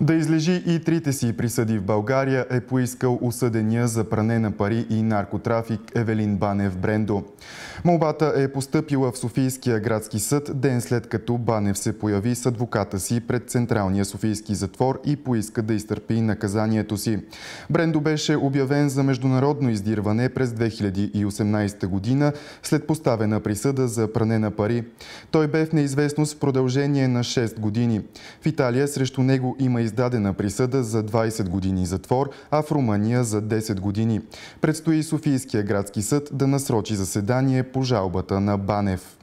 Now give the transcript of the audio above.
Да излежи и трите си присъди в България е поискал осъдения за пране на пари и наркотрафик Евелин Банев Брендо. Молбата е поступила в Софийския градски съд ден след като Банев се появи с адвоката си пред Централния Софийски затвор и поиска да изтърпи наказанието си. Брендо беше обявен за международно издирване през 2018 година след поставена присъда за пране на пари. Той бе в неизвестност в продължение на 6 години. В Италия срещу него има издадена присъда за 20 години затвор, а в Румъния за 10 години. Предстои Софийския градски съд да насрочи заседание по жалбата на Банев.